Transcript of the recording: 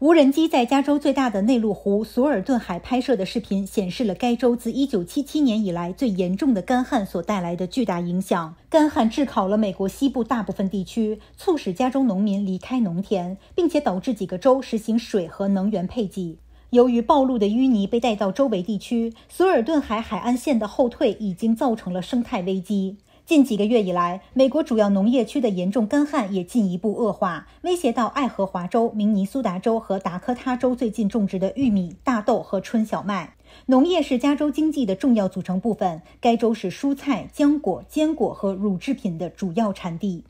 无人机在加州最大的内陆湖索尔顿海拍摄的视频，显示了该州自一九七七年以来最严重的干旱所带来的巨大影响。干旱炙烤了美国西部大部分地区，促使加州农民离开农田，并且导致几个州实行水和能源配给。由于暴露的淤泥被带到周围地区，索尔顿海海岸线的后退已经造成了生态危机。近几个月以来，美国主要农业区的严重干旱也进一步恶化，威胁到爱荷华州、明尼苏达州和达科他州最近种植的玉米、大豆和春小麦。农业是加州经济的重要组成部分，该州是蔬菜、浆果、坚果和乳制品的主要产地。